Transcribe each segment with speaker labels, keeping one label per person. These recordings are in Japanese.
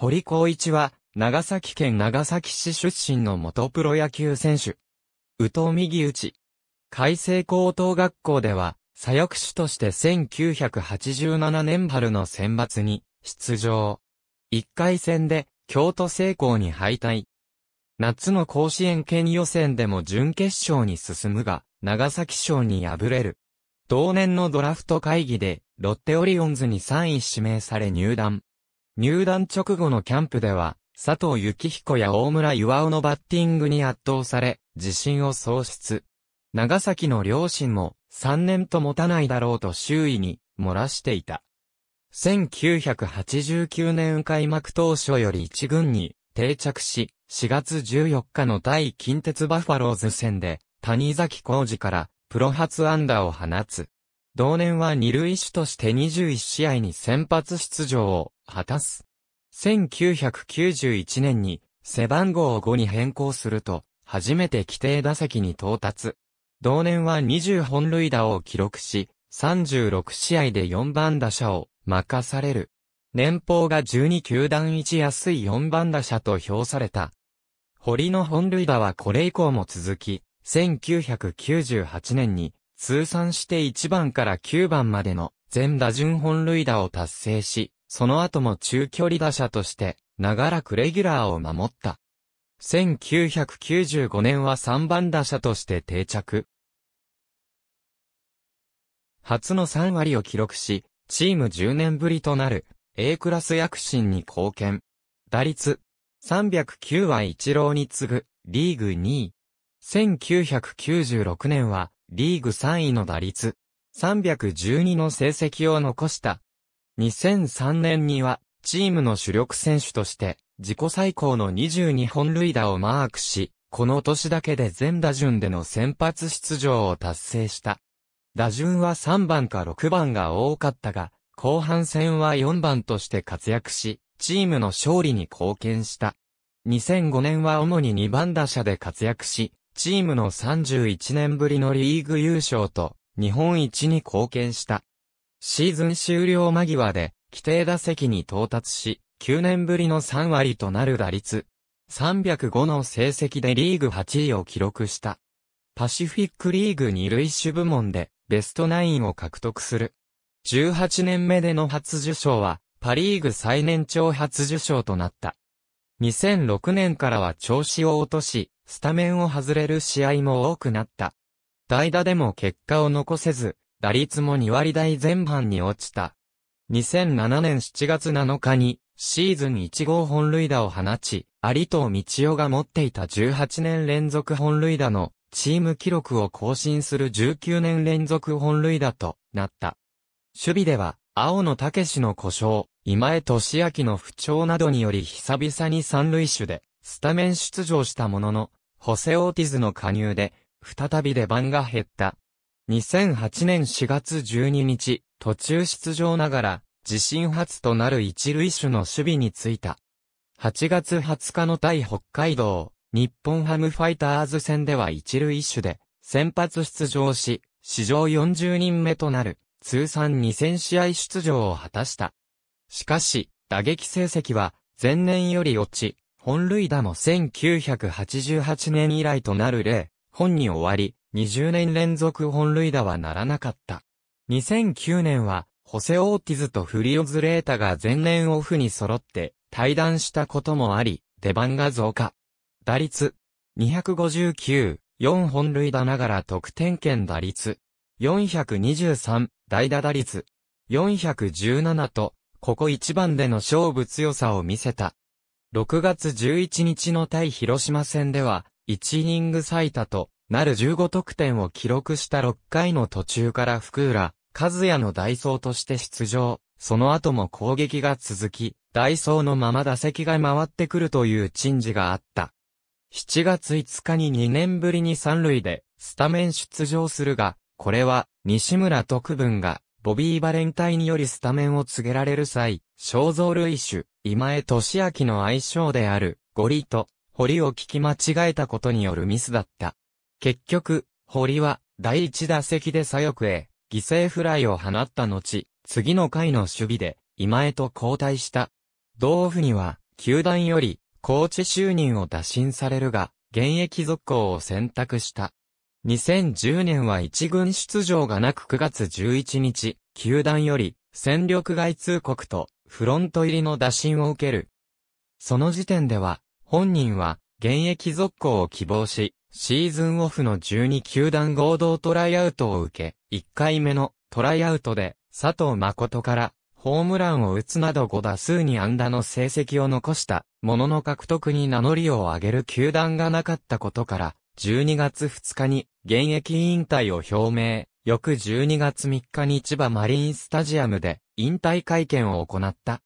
Speaker 1: 堀光一は、長崎県長崎市出身の元プロ野球選手。宇藤右内。海星高等学校では、左翼手として1987年春の選抜に出場。1回戦で京都成功に敗退。夏の甲子園県予選でも準決勝に進むが、長崎賞に敗れる。同年のドラフト会議で、ロッテオリオンズに3位指名され入団。入団直後のキャンプでは、佐藤幸彦や大村岩尾のバッティングに圧倒され、自信を喪失。長崎の両親も3年と持たないだろうと周囲に漏らしていた。1989年開幕当初より1軍に定着し、4月14日の対近鉄バファローズ戦で谷崎浩二からプロ初安打を放つ。同年は二塁手として21試合に先発出場を果たす。1991年に背番号を5に変更すると、初めて規定打席に到達。同年は20本塁打を記録し、36試合で4番打者を任される。年俸が12球団一安い4番打者と評された。堀の本塁打はこれ以降も続き、1998年に通算して1番から9番までの全打順本塁打を達成し、その後も中距離打者として、長らくレギュラーを守った。1995年は3番打者として定着。初の3割を記録し、チーム10年ぶりとなる A クラス躍進に貢献。打率309は一郎に次ぐリーグ2位。1996年はリーグ3位の打率312の成績を残した2003年には、チームの主力選手として、自己最高の22本塁打をマークし、この年だけで全打順での先発出場を達成した。打順は3番か6番が多かったが、後半戦は4番として活躍し、チームの勝利に貢献した。2005年は主に2番打者で活躍し、チームの31年ぶりのリーグ優勝と、日本一に貢献した。シーズン終了間際で、規定打席に到達し、9年ぶりの3割となる打率。305の成績でリーグ8位を記録した。パシフィックリーグ2類種部門でベストナインを獲得する。18年目での初受賞はパリーグ最年長初受賞となった。2006年からは調子を落とし、スタメンを外れる試合も多くなった。代打でも結果を残せず、打率も2割台前半に落ちた。2007年7月7日に、シーズン1号本塁打を放ち、有藤道夫が持っていた18年連続本塁打の、チーム記録を更新する19年連続本塁打となった。守備では、青野武の故障、今江俊明の不調などにより久々に三塁手で、スタメン出場したものの、ホセオーティズの加入で、再び出番が減った。2008年4月12日、途中出場ながら、自身初となる一塁手の守備についた。8月20日の対北海道、日本ハムファイターズ戦では一塁手で、先発出場し、史上40人目となる、通算2000試合出場を果たした。しかし、打撃成績は、前年より落ち、本塁打も1988年以来となる例、本に終わり、20年連続本塁打はならなかった。2009年は、ホセ・オーティズとフリオズ・レータが前年オフに揃って対談したこともあり、出番が増加。打率、259、4本塁打ながら得点圏打率、423、代打打率、417と、ここ一番での勝負強さを見せた。6月11日の対広島戦では、1イニング最多と、なる15得点を記録した6回の途中から福浦、和也の代走として出場。その後も攻撃が続き、ダイソーのまま打席が回ってくるという陳事があった。7月5日に2年ぶりに三塁でスタメン出場するが、これは西村特文がボビー・バレンタインよりスタメンを告げられる際、肖像類種、今江俊明の愛称であるゴリと堀を聞き間違えたことによるミスだった。結局、堀は第一打席で左翼へ犠牲フライを放った後、次の回の守備で今江と交代した。同府には、球団よりコーチ就任を打診されるが、現役続行を選択した。2010年は一軍出場がなく9月11日、球団より戦力外通告とフロント入りの打診を受ける。その時点では、本人は現役続行を希望し、シーズンオフの12球団合同トライアウトを受け、1回目のトライアウトで佐藤誠からホームランを打つなど5打数に安打の成績を残したものの獲得に名乗りを上げる球団がなかったことから、12月2日に現役引退を表明、翌12月3日に千葉マリンスタジアムで引退会見を行った。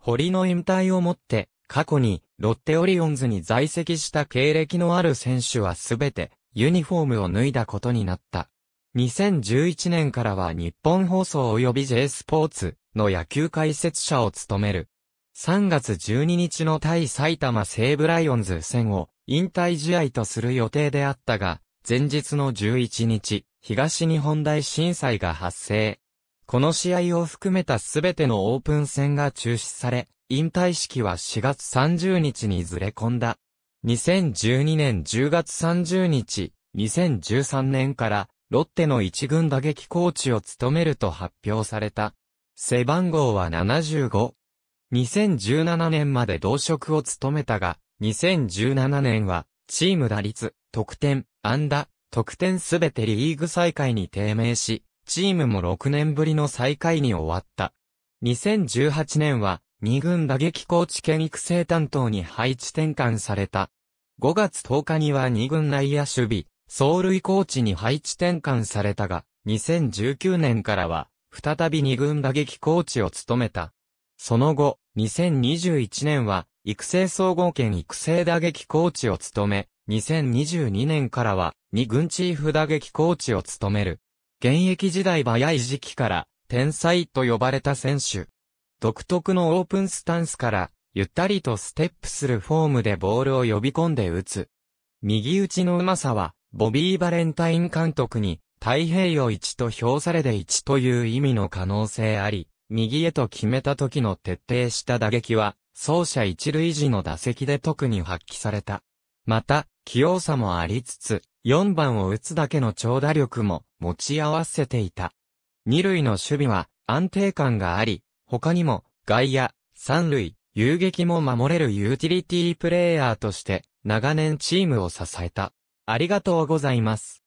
Speaker 1: 堀の引退をもって過去に、ロッテオリオンズに在籍した経歴のある選手はすべて、ユニフォームを脱いだことになった。2011年からは日本放送及び J スポーツの野球解説者を務める。3月12日の対埼玉西武ライオンズ戦を引退試合とする予定であったが、前日の11日、東日本大震災が発生。この試合を含めたすべてのオープン戦が中止され、引退式は4月30日にずれ込んだ。2012年10月30日、2013年からロッテの一軍打撃コーチを務めると発表された。背番号は75。2017年まで同職を務めたが、2017年はチーム打率、得点、安打、得点すべてリーグ再開に低迷し、チームも6年ぶりの再会に終わった。2018年は、2軍打撃コーチ兼育成担当に配置転換された。5月10日には2軍内野守備、走塁コーチに配置転換されたが、2019年からは、再び2軍打撃コーチを務めた。その後、2021年は、育成総合兼育成打撃コーチを務め、2022年からは、2軍チーフ打撃コーチを務める。現役時代早い時期から、天才と呼ばれた選手。独特のオープンスタンスから、ゆったりとステップするフォームでボールを呼び込んで打つ。右打ちのうまさは、ボビー・バレンタイン監督に、太平洋一と評されで一という意味の可能性あり、右へと決めた時の徹底した打撃は、走者一塁時の打席で特に発揮された。また、器用さもありつつ、4番を打つだけの長打力も持ち合わせていた。2塁の守備は安定感があり、他にも外野、3塁、遊撃も守れるユーティリティープレイヤーとして長年チームを支えた。ありがとうございます。